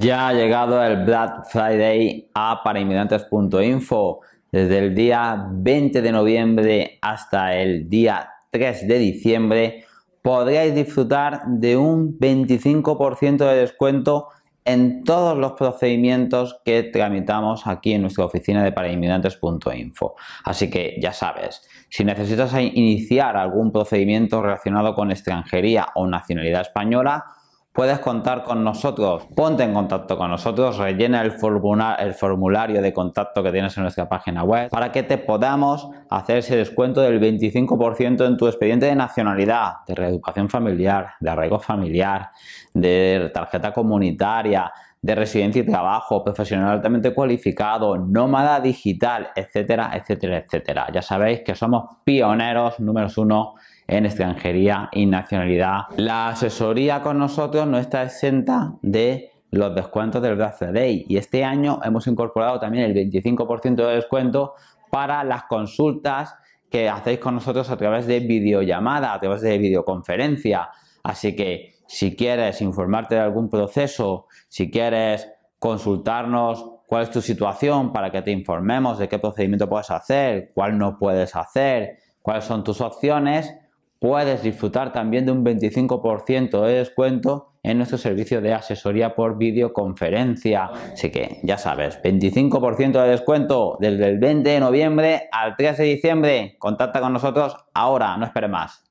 Ya ha llegado el Black Friday a Paraimigrantes.info Desde el día 20 de noviembre hasta el día 3 de diciembre podréis disfrutar de un 25% de descuento en todos los procedimientos que tramitamos aquí en nuestra oficina de Paraimigrantes.info Así que ya sabes, si necesitas iniciar algún procedimiento relacionado con extranjería o nacionalidad española, Puedes contar con nosotros, ponte en contacto con nosotros, rellena el, formulario de contacto que tienes en nuestra página web para que te podamos hacer ese descuento del 25% en tu expediente de nacionalidad, de reeducación familiar, de arraigo familiar, de tarjeta comunitaria, de residencia y trabajo, profesional altamente cualificado, nómada digital, etcétera, etcétera, etcétera. Ya sabéis que somos pioneros números uno en extranjería y nacionalidad. La asesoría con nosotros no está exenta de los descuentos del Black y este año hemos incorporado también el 25% de descuento para las consultas que hacéis con nosotros a través de videollamada, a través de videoconferencia. Así que si quieres informarte de algún proceso, si quieres consultarnos cuál es tu situación para que te informemos de qué procedimiento puedes hacer, cuál no puedes hacer, cuáles son tus opciones, puedes disfrutar también de un 25% de descuento en nuestro servicio de asesoría por videoconferencia. Así que ya sabes, 25% de descuento desde el 20 de noviembre al 3 de diciembre. Contacta con nosotros ahora, no esperes más.